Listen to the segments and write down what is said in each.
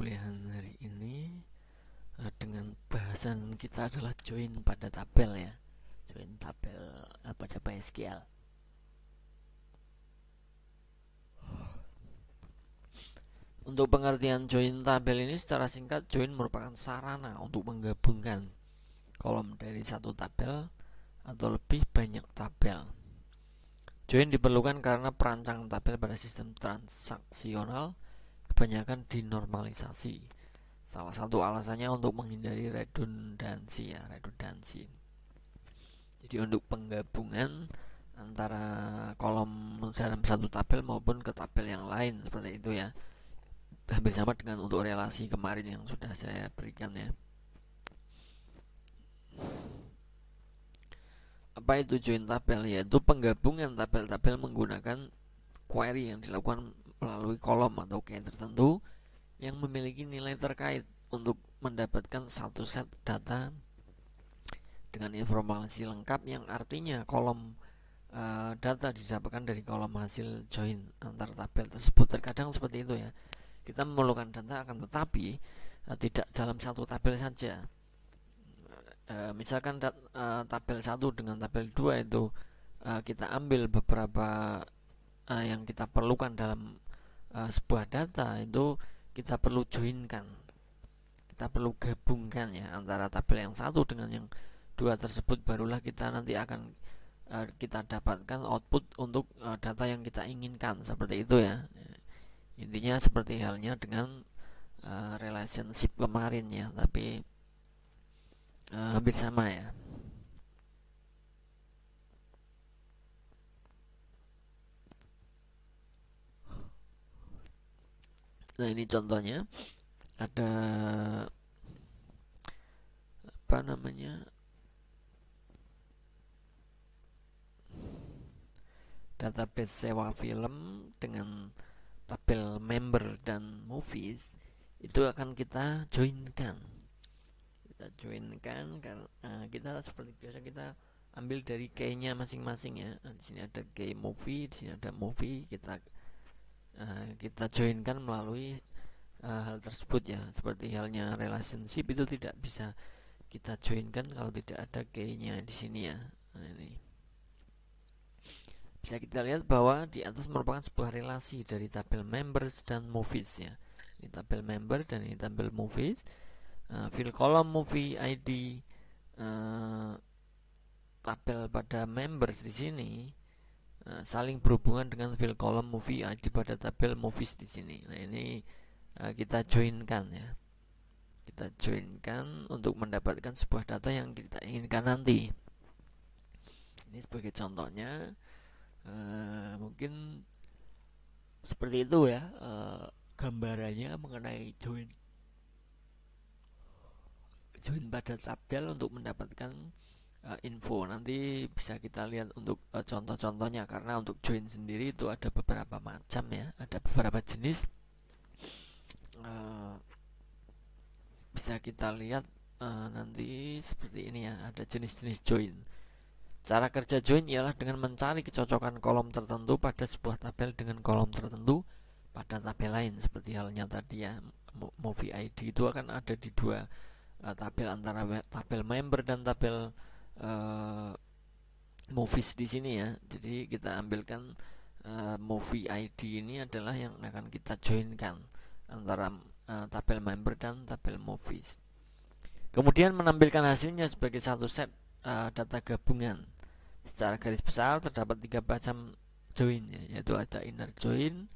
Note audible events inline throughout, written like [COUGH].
perkuliahan hari ini eh, dengan bahasan kita adalah join pada tabel ya join tabel eh, pada PSQL untuk pengertian join tabel ini secara singkat join merupakan sarana untuk menggabungkan kolom dari satu tabel atau lebih banyak tabel join diperlukan karena perancang tabel pada sistem transaksional kebanyakan dinormalisasi. Salah satu alasannya untuk menghindari redundansi ya, redundansi. Jadi untuk penggabungan antara kolom dalam satu tabel maupun ke tabel yang lain seperti itu ya. Hampir sama dengan untuk relasi kemarin yang sudah saya berikan ya. Apa itu join tabel yaitu penggabungan tabel-tabel menggunakan query yang dilakukan melalui kolom atau key tertentu yang memiliki nilai terkait untuk mendapatkan satu set data dengan informasi lengkap yang artinya kolom e, data didapatkan dari kolom hasil join antar tabel tersebut terkadang seperti itu ya kita memerlukan data akan tetapi e, tidak dalam satu tabel saja e, misalkan dat, e, tabel satu dengan tabel 2 itu e, kita ambil beberapa e, yang kita perlukan dalam uh, sebuah data itu kita perlu joinkan kita perlu gabungkan ya antara tabel yang satu dengan yang dua tersebut barulah kita nanti akan uh, kita dapatkan output untuk uh, data yang kita inginkan seperti itu ya intinya seperti halnya dengan uh, relationship kemarin ya tapi uh, hampir sama ya nah ini contohnya ada apa namanya database sewa film dengan tabel member dan movies itu akan kita joinkan kita joinkan karena uh, kita seperti biasa kita ambil dari key masing-masing ya di sini ada key movie di sini ada movie kita Eh, kita joinkan melalui uh, hal tersebut ya seperti halnya relationship itu tidak bisa kita joinkan kalau tidak ada key di sini ya nah, ini bisa kita lihat bahwa di atas merupakan sebuah relasi dari tabel members dan movies ya ini tabel member dan ini tabel movies uh, fill kolom movie ID uh, tabel pada members di sini Eh, saling berhubungan dengan fill column movie eh, ID pada tabel movies di sini. Nah, ini uh, kita joinkan ya. Kita joinkan untuk mendapatkan sebuah data yang kita inginkan nanti. Ini sebagai contohnya mungkin seperti itu ya gambarannya mengenai join join pada tabel untuk mendapatkan uh, info nanti bisa kita lihat untuk uh, contoh-contohnya karena untuk join sendiri itu ada beberapa macam ya ada beberapa jenis uh, bisa kita lihat uh, nanti seperti ini ya ada jenis-jenis join cara kerja join ialah dengan mencari kecocokan kolom tertentu pada sebuah tabel dengan kolom tertentu pada tabel lain seperti halnya tadi ya movie ID itu akan ada di dua tabel antara tabel member dan tabel uh, movies di sini ya jadi kita ambilkan uh, movie ID ini adalah yang akan kita joinkan antara uh, tabel member dan tabel movies kemudian menampilkan hasilnya sebagai satu set uh, data gabungan secara garis besar terdapat tiga macam join ya, yaitu ada inner join,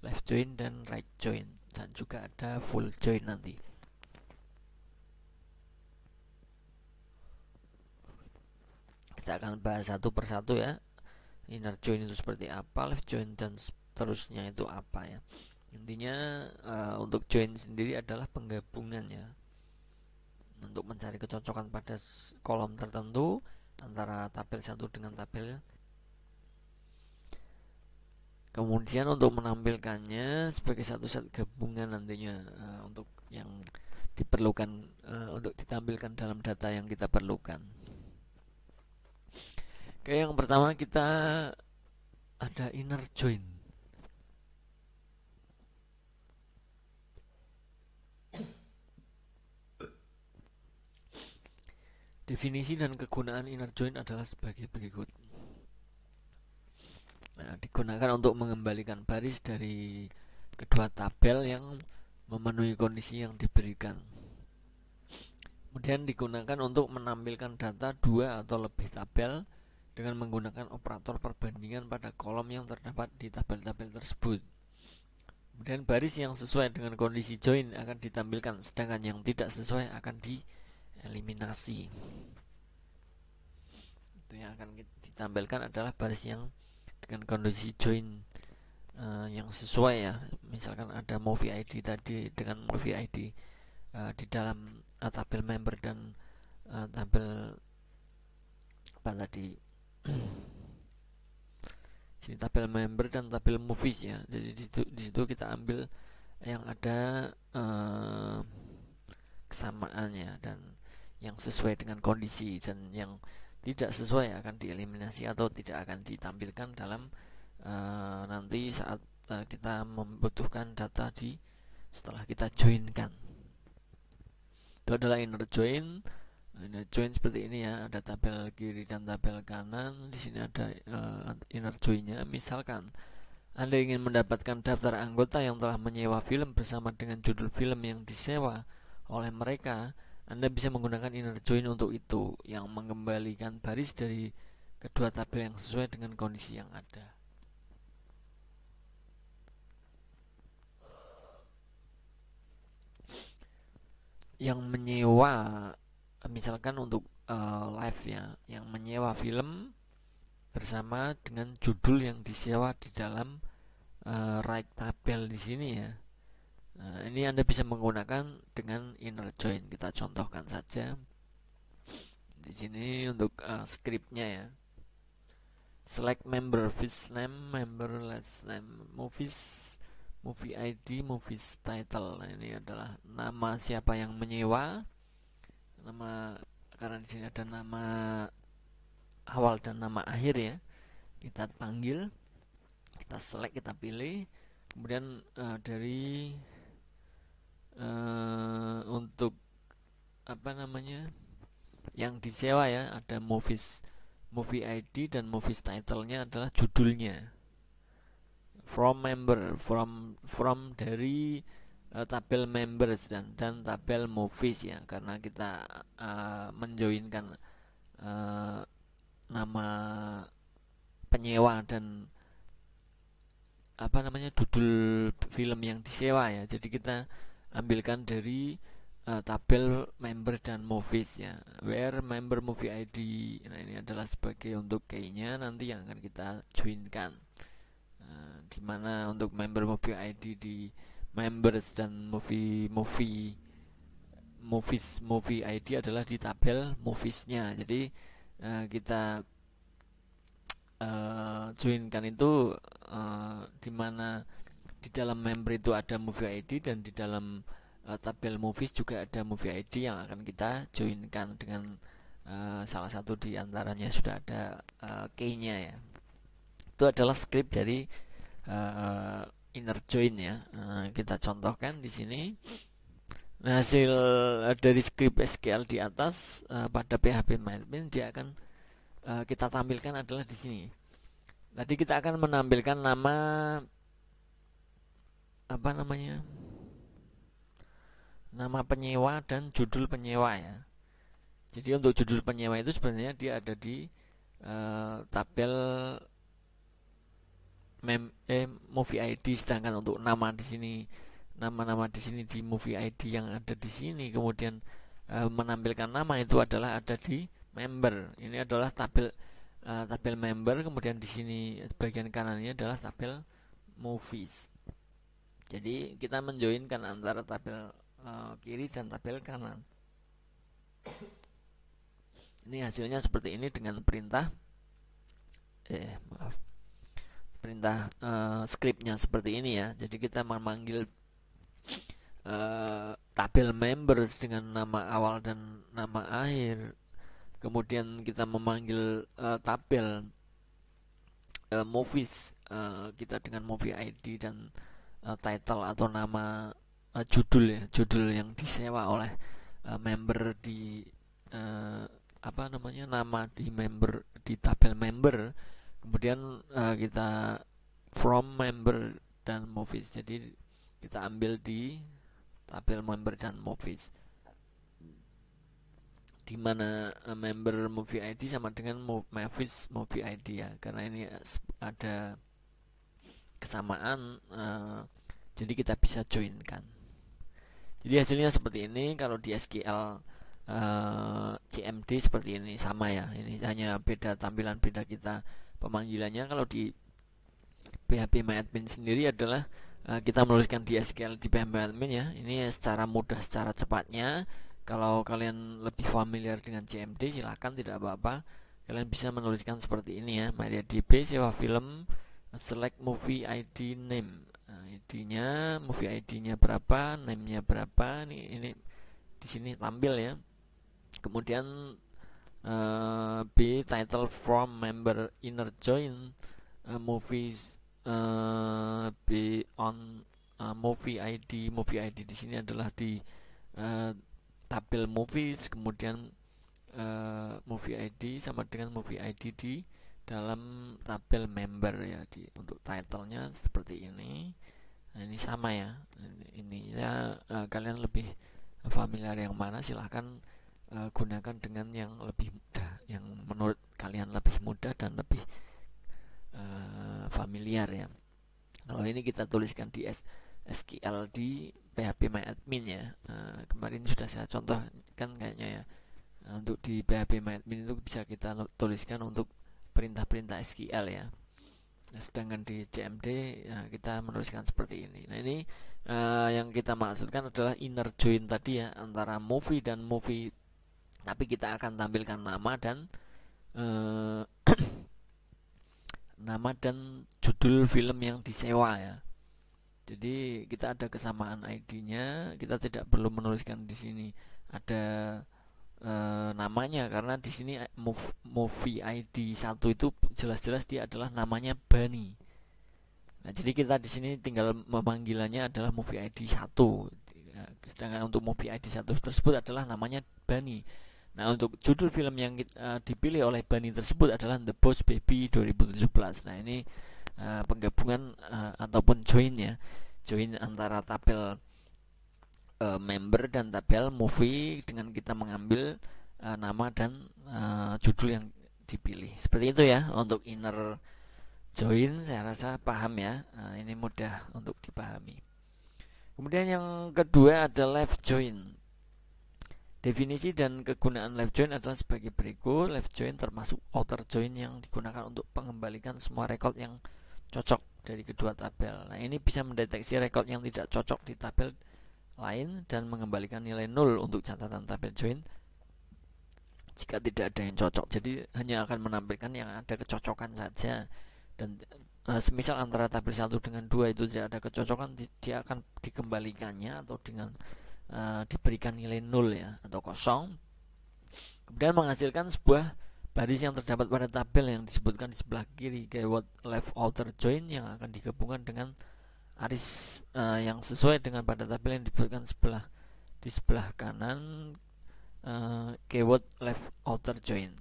left join dan right join dan juga ada full join nanti kita akan bahas satu persatu ya inner join itu seperti apa left join dan seterusnya itu apa ya intinya uh, untuk join sendiri adalah penggabungan ya untuk mencari kecocokan pada kolom tertentu antara tabel satu dengan tabel kemudian untuk menampilkannya sebagai satu set gabungan nantinya uh, untuk yang diperlukan uh, untuk ditampilkan dalam data yang kita perlukan Oke, yang pertama kita ada inner join. Definisi dan kegunaan inner join adalah sebagai berikut. Nah, digunakan untuk mengembalikan baris dari kedua tabel yang memenuhi kondisi yang diberikan. Kemudian digunakan untuk menampilkan data dua atau lebih tabel dengan menggunakan operator perbandingan pada kolom yang terdapat di tabel-tabel tersebut. Kemudian baris yang sesuai dengan kondisi join akan ditampilkan, sedangkan yang tidak sesuai akan dieliminasi. Itu yang akan ditampilkan adalah baris yang dengan kondisi join uh, yang sesuai ya. Misalkan ada movie ID tadi dengan movie ID uh, eh, di dalam eh, tabel member dan uh, tabel apa tadi sini tabel member dan tabel movies ya jadi di situ, kita ambil yang ada eh, kesamaannya dan yang sesuai dengan kondisi dan yang tidak sesuai akan dieliminasi atau tidak akan ditampilkan dalam eh, nanti saat eh, kita membutuhkan data di setelah kita joinkan itu adalah inner join inner nah, join seperti ini ya ada tabel kiri dan tabel kanan di sini ada uh, inner joinnya misalkan anda ingin mendapatkan daftar anggota yang telah menyewa film bersama dengan judul film yang disewa oleh mereka anda bisa menggunakan inner join untuk itu yang mengembalikan baris dari kedua tabel yang sesuai dengan kondisi yang ada yang menyewa misalkan untuk uh, live ya yang menyewa film bersama dengan judul yang disewa di dalam uh, right tabel di sini ya uh, ini anda bisa menggunakan dengan inner join kita contohkan saja di sini untuk uh, scriptnya ya select member first name member last name movies movie ID movies title nah, ini adalah nama siapa yang menyewa nama karena di sini ada nama awal dan nama akhir ya kita panggil kita select kita pilih kemudian uh, dari uh, untuk apa namanya yang disewa ya ada movies movie ID dan movies title-nya adalah judulnya from member from from dari Eh, tabel members dan dan tabel movies ya karena kita uh, menjoinkan uh, nama penyewa dan apa namanya judul film yang disewa ya jadi kita ambilkan dari uh, tabel member dan movies ya where member movie ID nah ini adalah sebagai untuk kayaknya nanti yang akan kita joinkan uh, dimana untuk member movie ID di members dan movie movie movies movie ID adalah di tabel moviesnya jadi uh, kita uh, joinkan itu uh, di mana di dalam member itu ada movie ID dan di dalam uh, tabel movies juga ada movie ID yang akan kita joinkan dengan uh, salah satu di antaranya sudah ada uh, key-nya ya itu adalah script dari uh, inner join ya. Nah, kita contohkan di sini. Nah, hasil eh, dari script SQL di atas uh, pada PHP MyAdmin dia akan uh, kita tampilkan adalah di sini. Tadi kita akan menampilkan nama apa namanya? Nama penyewa dan judul penyewa ya. Jadi untuk judul penyewa itu sebenarnya dia ada di uh, tabel mem eh, movie ID sedangkan untuk nama di sini nama-nama di sini di movie ID yang ada di sini kemudian e, menampilkan nama itu adalah ada di member ini adalah tabel e, tabel member kemudian di sini bagian kanannya adalah tabel movies jadi kita menjoinkan antara tabel e, kiri dan tabel kanan ini hasilnya seperti ini dengan perintah eh maaf perintah uh, eh, scriptnya seperti ini ya jadi kita memanggil uh, tabel members dengan nama awal dan nama akhir kemudian kita memanggil uh, tabel uh, movies uh, kita dengan movie ID dan uh, title atau nama uh, judul ya judul yang disewa oleh uh, member di uh, apa namanya nama di member di tabel member kemudian uh, kita from member dan movies jadi kita ambil di tabel member dan movies di mana eh, member movie ID sama dengan movies movie ID ya karena ini eh, ada kesamaan uh, jadi kita bisa join kan jadi hasilnya seperti ini kalau di SQL uh, CMD seperti ini sama ya ini hanya beda tampilan beda kita pemanggilannya kalau di PHP MyAdmin sendiri adalah uh, kita menuliskan di SQL di PHP MyAdmin ya ini secara mudah secara cepatnya kalau kalian lebih familiar dengan CMD silahkan tidak apa-apa kalian bisa menuliskan seperti ini ya MariaDB sewa film select movie ID name nah, ID-nya movie ID-nya berapa name-nya berapa ini ini di sini tampil ya kemudian uh, B title from member inner join uh, movies uh, B on uh, movie ID movie ID di sini adalah di uh, tabel movies kemudian uh, movie ID sama dengan movie ID di dalam tabel member ya di untuk titlenya seperti ini nah, ini sama ya ini ya uh, kalian lebih familiar yang mana silahkan uh, gunakan dengan yang lebih mudah yang menurut kalian lebih mudah dan lebih uh, familiar ya kalau ini kita tuliskan di SQL di PHP MyAdmin ya uh, kemarin sudah saya contohkan kayaknya ya Nah, untuk di PHP MyAdmin itu bisa kita tuliskan untuk perintah-perintah SQL ya Nah, sedangkan di CMD ya, kita menuliskan seperti ini. Nah ini uh, yang kita maksudkan adalah inner join tadi ya antara movie dan movie tapi kita akan tampilkan nama dan eh, [CLEARS THROAT] nama dan judul film yang disewa ya jadi kita ada kesamaan ID-nya kita tidak perlu menuliskan di sini ada e, namanya karena di sini eh, movie ID satu itu jelas-jelas dia adalah namanya Bani nah jadi kita di sini tinggal memanggilannya adalah movie ID 1 sedangkan untuk movie ID 1 tersebut adalah namanya Bani Nah, untuk judul film yang uh, dipilih oleh Bani tersebut adalah The Boss Baby 2017. Nah, ini uh, penggabungan uh, ataupun join ya. Join antara tabel uh, member dan tabel movie dengan kita mengambil uh, nama dan uh, judul yang dipilih. Seperti itu ya untuk inner join saya rasa paham ya. Uh, ini mudah untuk dipahami. Kemudian yang kedua ada left join. Definisi dan kegunaan left join adalah sebagai berikut. Left join termasuk outer join yang digunakan untuk pengembalikan semua record yang cocok dari kedua tabel. Nah, ini bisa mendeteksi record yang tidak cocok di tabel lain dan mengembalikan nilai nol untuk catatan tabel join jika tidak ada yang cocok. Jadi hanya akan menampilkan yang ada kecocokan saja. Dan e, semisal antara tabel 1 dengan 2 itu tidak ada kecocokan, dia akan dikembalikannya atau dengan e, diberikan nilai 0 ya atau kosong kemudian menghasilkan sebuah baris yang terdapat pada tabel yang disebutkan di sebelah kiri keyword left outer join yang akan digabungkan dengan aris e, yang sesuai dengan pada tabel yang disebutkan sebelah di sebelah kanan e, keyword left outer join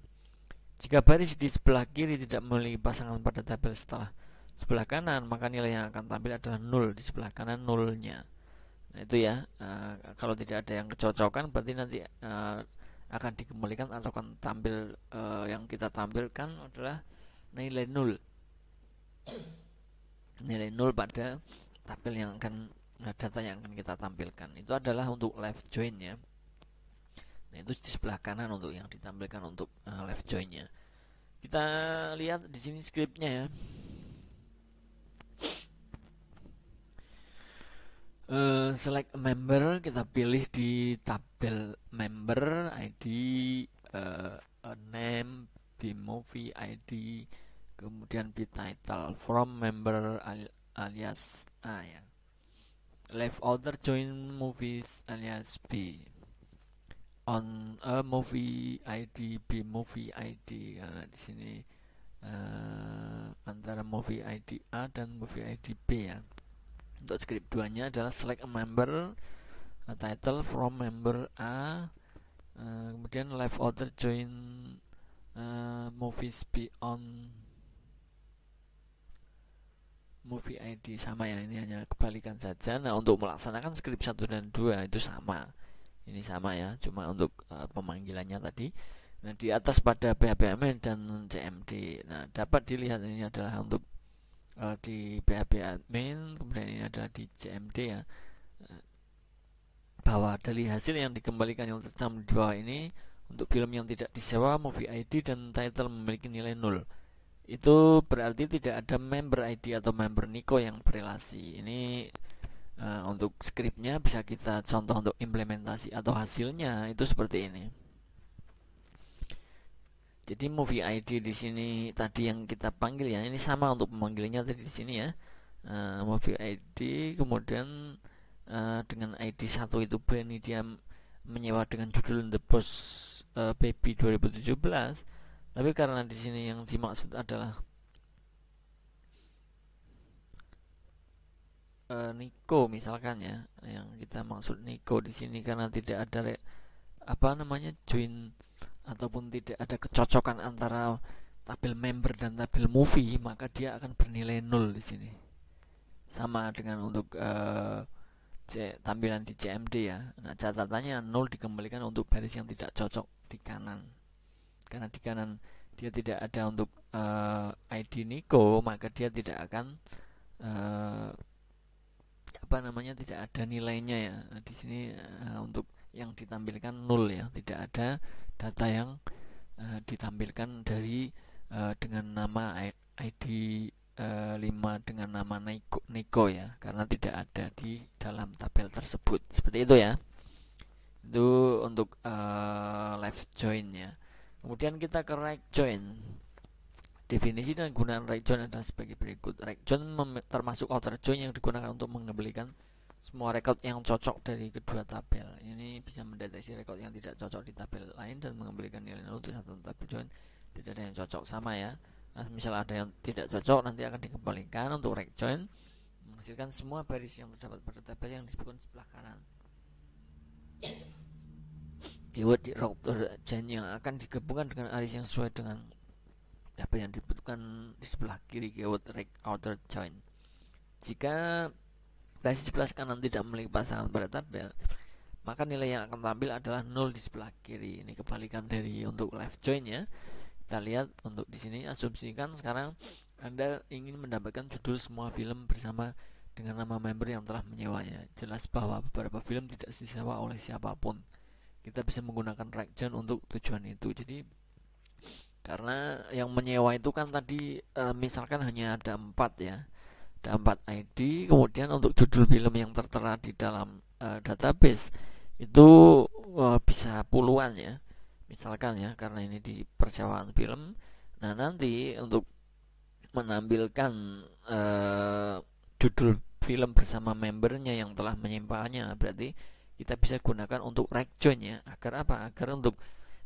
jika baris di sebelah kiri tidak memiliki pasangan pada tabel setelah sebelah kanan maka nilai yang akan tampil adalah nol di sebelah kanan nolnya Nah, itu ya. Uh, kalau tidak ada yang kecocokan berarti nanti uh, akan dikembalikan atau akan tampil uh, yang kita tampilkan adalah nilai nol. Nilai nol pada tabel yang akan data yang akan kita tampilkan. Itu adalah untuk left join ya. Nah, itu di sebelah kanan untuk yang ditampilkan untuk uh, left joinnya. Kita lihat di sini scriptnya ya. Eh, select member kita pilih di tabel member ID uh, eh, name movie ID kemudian title from member al alias A ya left outer join movies alias B on a movie ID B movie ID karena di sini uh, antara movie ID A dan movie ID B ya untuk script 2 nya adalah select a member a title from member A uh, kemudian left author join uh, movies beyond movie ID sama ya ini hanya kebalikan saja nah untuk melaksanakan script 1 dan 2 itu sama ini sama ya cuma untuk uh, pemanggilannya tadi nah di atas pada BHBMN dan CMD nah dapat dilihat ini adalah untuk uh, di PHP admin kemudian ini adalah di CMD ya uh, bahwa dari hasil yang dikembalikan yang tercantum di bawah ini untuk film yang tidak disewa movie ID dan title memiliki nilai nol itu berarti tidak ada member ID atau member Niko yang berelasi ini uh, untuk scriptnya bisa kita contoh untuk implementasi atau hasilnya itu seperti ini jadi movie ID di sini tadi yang kita panggil ya, ini sama untuk memanggilnya tadi di sini ya. Uh, movie ID kemudian uh, dengan ID satu itu B dia menyewa dengan judul The Boss uh, Baby 2017. Tapi karena di sini yang dimaksud adalah uh, Nico misalkan ya, yang kita maksud Nico di sini karena tidak ada apa namanya join ataupun tidak ada kecocokan antara tabel member dan tabel movie maka dia akan bernilai nol di sini sama dengan untuk uh, C, tampilan di CMD ya nah catatannya nol dikembalikan untuk baris yang tidak cocok di kanan karena di kanan dia tidak ada untuk uh, eh, ID niko maka dia tidak akan uh, apa namanya tidak ada nilainya ya nah, di sini uh, untuk yang ditampilkan nol ya tidak ada data yang uh, ditampilkan dari uh, dengan nama ID uh, 5 dengan nama Neko, Niko ya karena tidak ada di dalam tabel tersebut seperti itu ya itu untuk uh, left join ya kemudian kita ke right join definisi dan gunaan right join adalah sebagai berikut right join termasuk outer join yang digunakan untuk mengembalikan semua rekod yang cocok dari kedua tabel ini bisa mendeteksi rekod yang tidak cocok di tabel lain dan mengembalikan nilai nol untuk satu tabel join tidak ada yang cocok sama ya nah, misal ada yang tidak cocok nanti akan dikembalikan untuk rek join menghasilkan semua baris yang terdapat pada tabel yang disebutkan sebelah kanan keyword di rock join yang akan digabungkan dengan aris yang sesuai dengan apa yang dibutuhkan di sebelah kiri keyword rek outer join jika basis sebelah kanan tidak memiliki pasangan pada tabel maka nilai yang akan tampil adalah 0 di sebelah kiri ini kebalikan dari untuk left join ya kita lihat untuk di sini asumsikan sekarang anda ingin mendapatkan judul semua film bersama dengan nama member yang telah menyewanya. Jelas bahwa beberapa film tidak disewa oleh siapapun. Kita bisa menggunakan right join untuk tujuan itu. Jadi karena yang menyewa itu kan tadi eh, misalkan hanya ada empat ya ada ID kemudian untuk judul film yang tertera di dalam uh, database itu uh, bisa puluhan ya misalkan ya karena ini di persewaan film nah nanti untuk menampilkan uh, judul film bersama membernya yang telah menyimpannya berarti kita bisa gunakan untuk rekjon ya agar apa agar untuk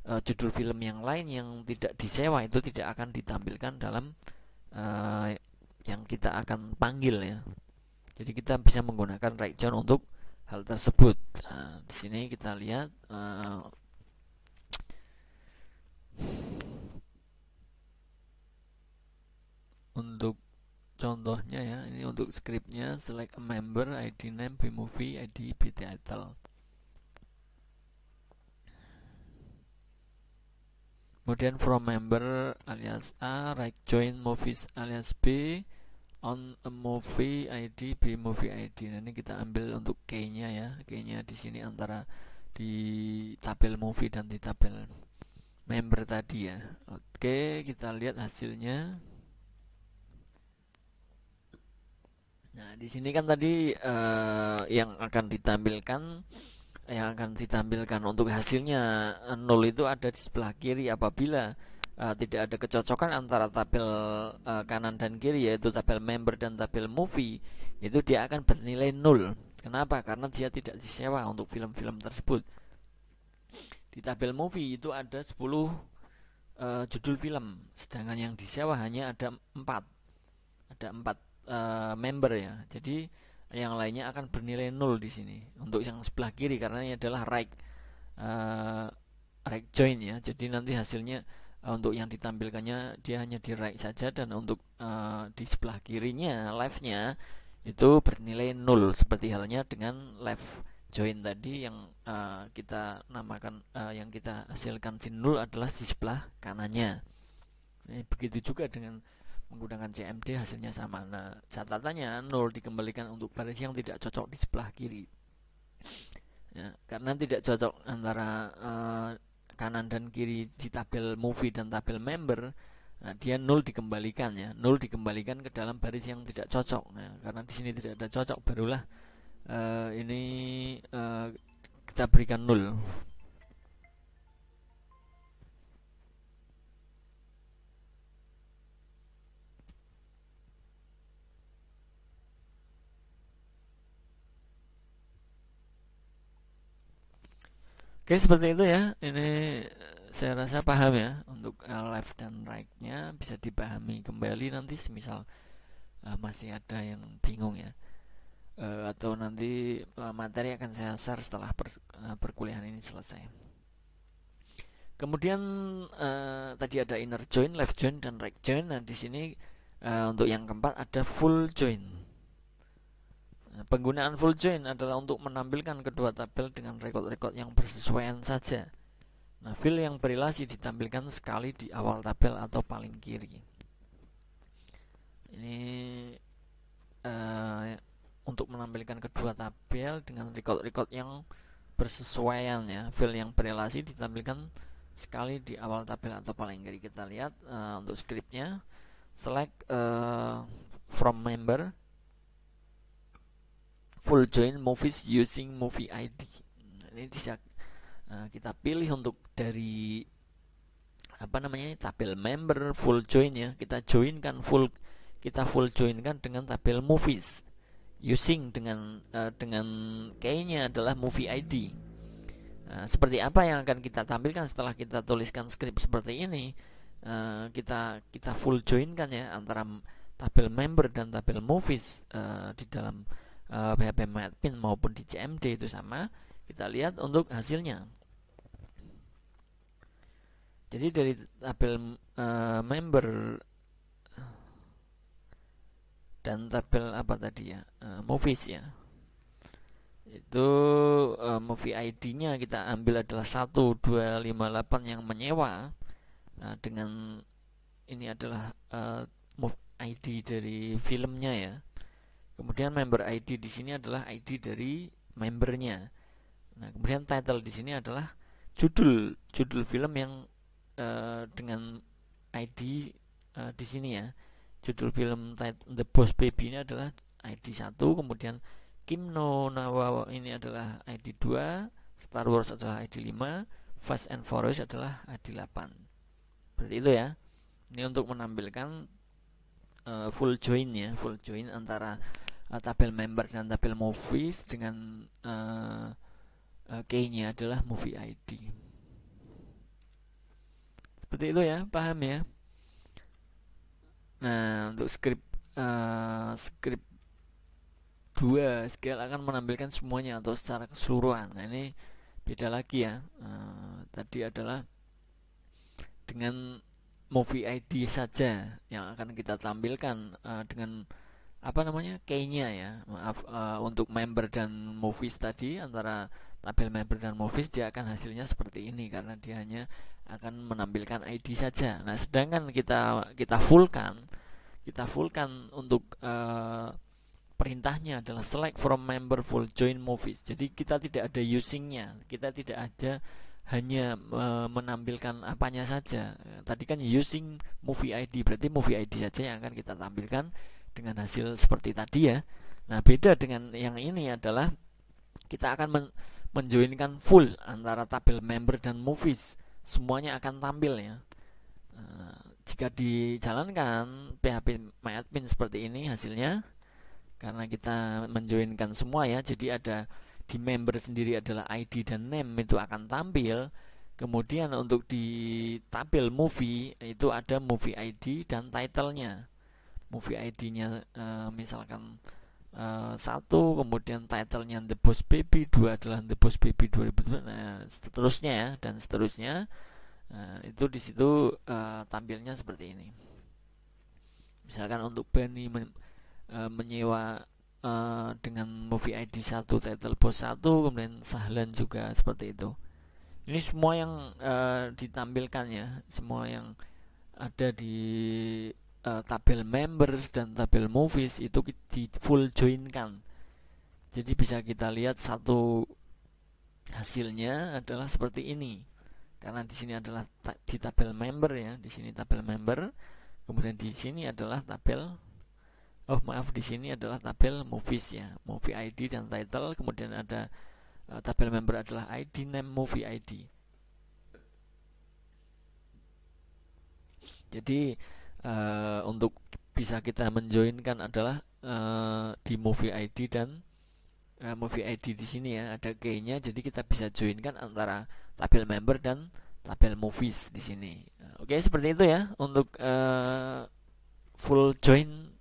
uh, judul film yang lain yang tidak disewa itu tidak akan ditampilkan dalam uh, yang kita akan panggil ya. Jadi kita bisa menggunakan right join untuk hal tersebut. Nah, di sini kita lihat uh, untuk contohnya ya ini untuk scriptnya select a member id name bmovie id title. kemudian from member alias a right join movies alias b on a movie ID B movie ID nah, ini kita ambil untuk key ya key di sini antara di tabel movie dan di tabel member tadi ya oke kita lihat hasilnya nah di sini kan tadi uh, yang akan ditampilkan yang akan ditampilkan untuk hasilnya eh, nol itu ada di sebelah kiri apabila Eh, tidak ada kecocokan antara tabel uh, kanan dan kiri yaitu tabel member dan tabel movie itu dia akan bernilai nol kenapa karena dia tidak disewa untuk film-film tersebut di tabel movie itu ada 10 uh, eh, judul film sedangkan yang disewa hanya ada empat ada empat uh, member ya jadi yang lainnya akan bernilai nol di sini untuk yang sebelah kiri karena ini adalah right uh, right join ya jadi nanti hasilnya Eh, untuk yang ditampilkannya dia hanya di right saja dan untuk uh, di sebelah kirinya leftnya itu bernilai nol seperti halnya dengan left join tadi yang uh, kita namakan uh, yang kita hasilkan di nol adalah di sebelah kanannya Ini begitu juga dengan menggunakan CMD hasilnya sama nah catatannya nol dikembalikan untuk baris yang tidak cocok di sebelah kiri ya, karena tidak cocok antara uh, kanan dan kiri di tabel movie dan tabel member nah dia nol dikembalikan ya nol dikembalikan ke dalam baris yang tidak cocok nah karena di sini tidak ada cocok barulah uh, ini uh, kita berikan nol Oke seperti itu ya ini eh, saya rasa paham ya untuk eh, left dan right-nya bisa dipahami kembali nanti semisal uh, masih ada yang bingung ya uh, atau nanti uh, materi akan saya share setelah per, uh, perkuliahan ini selesai. Kemudian uh, tadi ada inner join, left join dan right join. Nah di sini uh, untuk yang keempat ada full join. Penggunaan full join adalah untuk menampilkan kedua tabel dengan rekod-rekod yang bersesuaian saja. Nah, fill yang berilasi ditampilkan sekali di awal tabel atau paling kiri. Ini uh, untuk menampilkan kedua tabel dengan rekod-rekod yang bersesuaian ya. Fill yang berilasi ditampilkan sekali di awal tabel atau paling kiri. Kita lihat uh, untuk scriptnya select uh, from member full join movies using movie ID nah, ini bisa uh, kita pilih untuk dari apa namanya tabel member full join ya kita join kan full kita full join kan dengan tabel movies using dengan uh, dengan kayaknya adalah movie ID uh, nah, seperti apa yang akan kita tampilkan setelah kita tuliskan script seperti ini uh, kita kita full join kan ya antara tabel member dan tabel movies uh, di dalam PHP eh, Madpin maupun di CMD itu sama kita lihat untuk hasilnya jadi dari tabel uh, member dan tabel apa tadi ya uh, movies ya itu uh, movie ID-nya kita ambil adalah 1258 yang menyewa uh, dengan ini adalah uh, movie ID dari filmnya ya Kemudian member ID di sini adalah ID dari membernya. Nah, kemudian title di sini adalah judul judul film yang uh, dengan ID uh, eh, di sini ya. Judul film The Boss Baby ini adalah ID 1, kemudian Kim No Nawa ini adalah ID 2, Star Wars adalah ID 5, Fast and Furious adalah ID 8. Berarti itu ya. Ini untuk menampilkan uh, full join ya, full join antara uh, tabel member dan tabel movies dengan uh, uh, key-nya adalah movie ID. Seperti itu ya, paham ya? Nah, untuk script uh, script 2 scale akan menampilkan semuanya atau secara keseluruhan. Nah, ini beda lagi ya. Uh, tadi adalah dengan movie ID saja yang akan kita tampilkan uh, dengan apa namanya kayaknya ya maaf uh, untuk member dan movies tadi antara tabel member dan movies dia akan hasilnya seperti ini karena dia hanya akan menampilkan ID saja nah sedangkan kita kita fullkan kita fullkan untuk uh, perintahnya adalah select from member full join movies jadi kita tidak ada usingnya kita tidak ada hanya e, menampilkan apanya saja tadi kan using movie ID berarti movie ID saja yang akan kita tampilkan dengan hasil seperti tadi ya. Nah, beda dengan yang ini adalah kita akan men menjoinkan full antara tabel member dan movies. Semuanya akan tampil ya. Nah, jika dijalankan PHP myadmin seperti ini hasilnya karena kita menjoinkan semua ya. Jadi ada di member sendiri adalah ID dan name itu akan tampil. Kemudian untuk di tabel movie itu ada movie ID dan titlenya movie ID-nya uh, eh, misalkan eh, satu kemudian title-nya The Boss Baby dua adalah The Boss Baby 2002 nah, eh, seterusnya ya dan seterusnya nah, itu di situ uh, tampilnya seperti ini misalkan untuk Benny men, uh, menyewa uh, dengan movie ID satu, title Boss 1 kemudian Sahlan juga seperti itu ini semua yang uh, ditampilkan ya semua yang ada di uh, tabel members dan tabel movies itu di full joinkan jadi bisa kita lihat satu hasilnya adalah seperti ini karena di sini adalah ta di tabel member ya di sini tabel member kemudian di sini adalah tabel oh maaf di sini adalah tabel movies ya movie ID dan title kemudian ada uh, tabel member adalah ID name movie ID jadi uh, untuk bisa kita menjoinkan adalah uh, di movie ID dan uh, movie ID di sini ya ada key-nya jadi kita bisa joinkan antara tabel member dan tabel movies di sini. Oke, okay, seperti itu ya untuk uh, full join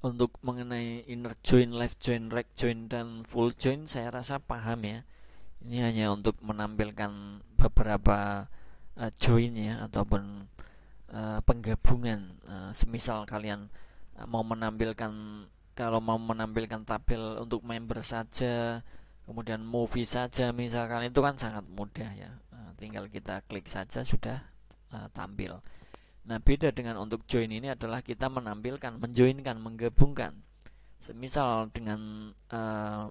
untuk mengenai inner join, left join, right join dan full join saya rasa paham ya. Ini hanya untuk menampilkan beberapa uh, eh, join ya ataupun uh, penggabungan. Uh, semisal kalian mau menampilkan kalau mau menampilkan tabel untuk member saja, kemudian movie saja misalkan itu kan sangat mudah ya. Uh, tinggal kita klik saja sudah uh, tampil. Nah, beda dengan untuk join ini adalah kita menampilkan, menjoinkan, menggabungkan. Semisal dengan uh,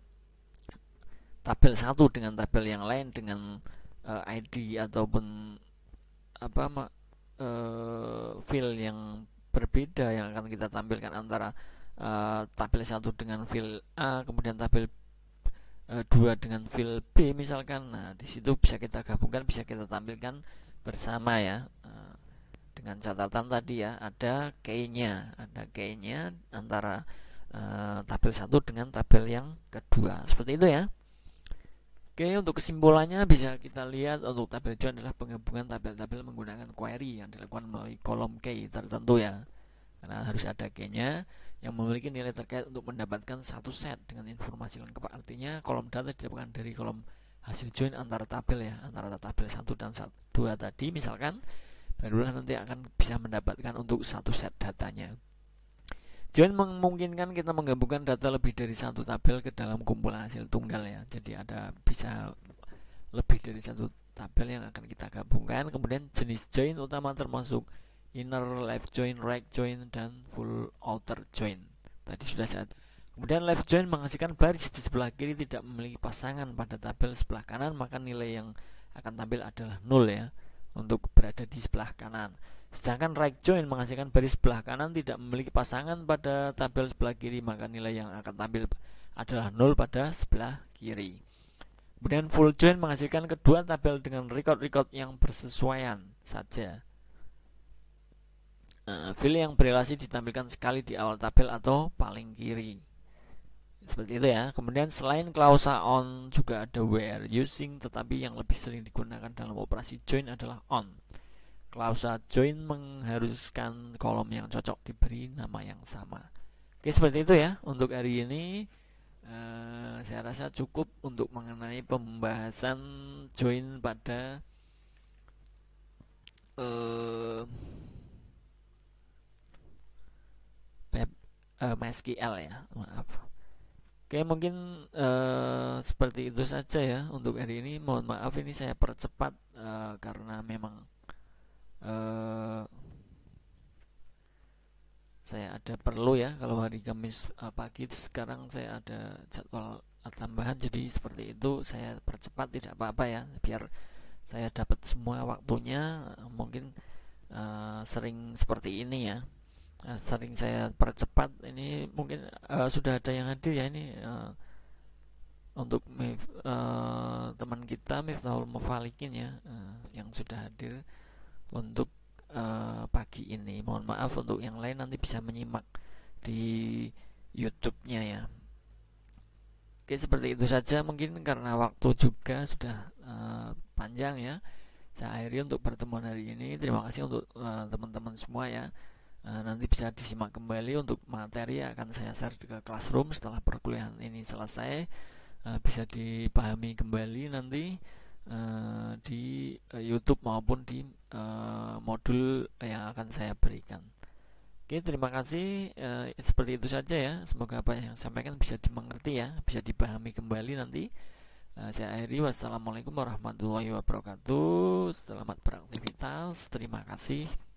tabel satu dengan tabel yang lain dengan uh, eh, ID ataupun apa uh, eh, file yang berbeda yang akan kita tampilkan antara uh, tabel satu dengan file A, kemudian tabel uh, dua dengan file B misalkan. Nah, di situ bisa kita gabungkan, bisa kita tampilkan bersama ya. Uh, dengan catatan tadi ya ada key ada key antara uh, tabel satu dengan tabel yang kedua seperti itu ya Oke untuk kesimpulannya bisa kita lihat untuk tabel join adalah penggabungan tabel-tabel menggunakan query yang dilakukan melalui kolom key tertentu ya karena harus ada key-nya yang memiliki nilai terkait untuk mendapatkan satu set dengan informasi lengkap artinya kolom data didapatkan dari kolom hasil join antara tabel ya antara tabel satu dan dua tadi misalkan barulah nanti akan bisa mendapatkan untuk satu set datanya. Join memungkinkan kita menggabungkan data lebih dari satu tabel ke dalam kumpulan hasil tunggal ya. Jadi ada bisa lebih dari satu tabel yang akan kita gabungkan. Kemudian jenis join utama termasuk inner left join, right join dan full outer join. Tadi sudah saya Kemudian left join menghasilkan baris di sebelah kiri tidak memiliki pasangan pada tabel sebelah kanan, maka nilai yang akan tampil adalah nol ya untuk berada di sebelah kanan. Sedangkan right join menghasilkan baris sebelah kanan tidak memiliki pasangan pada tabel sebelah kiri, maka nilai yang akan tampil adalah 0 pada sebelah kiri. Kemudian full join menghasilkan kedua tabel dengan record-record yang bersesuaian saja. Uh, yang berelasi ditampilkan sekali di awal tabel atau paling kiri seperti itu ya kemudian selain klausa on juga ada where using tetapi yang lebih sering digunakan dalam operasi join adalah on klausa join mengharuskan kolom yang cocok diberi nama yang sama oke seperti itu ya untuk hari ini Uh, saya rasa cukup untuk mengenai pembahasan join pada uh, eh, eh, MySQL ya maaf Oke, mungkin uh, seperti itu saja ya untuk hari ini. Mohon maaf ini saya percepat uh, karena memang uh, saya ada perlu ya kalau hari Kamis uh, pagi sekarang saya ada jadwal tambahan jadi seperti itu saya percepat tidak apa-apa ya biar saya dapat semua waktunya mungkin uh, sering seperti ini ya uh, sering saya percepat ini mungkin uh, sudah ada yang hadir ya ini uh, untuk uh, teman kita Miftahul Mufalikin ya uh, yang sudah hadir untuk uh, pagi ini mohon maaf untuk yang lain nanti bisa menyimak di YouTube-nya ya Oke seperti itu saja mungkin karena waktu juga sudah uh, panjang ya saya akhiri untuk pertemuan hari ini terima kasih untuk teman-teman uh, teman -teman semua ya Eh, nanti bisa disimak kembali untuk materi akan saya share ke classroom setelah perkuliahan ini selesai uh, bisa dipahami kembali nanti uh, di uh, YouTube maupun di uh, modul yang akan saya berikan. Oke, terima kasih. Uh, seperti itu saja ya. Semoga apa yang saya sampaikan bisa dimengerti ya, bisa dipahami kembali nanti. saya akhiri. Wassalamualaikum warahmatullahi wabarakatuh. Selamat beraktivitas. Terima kasih.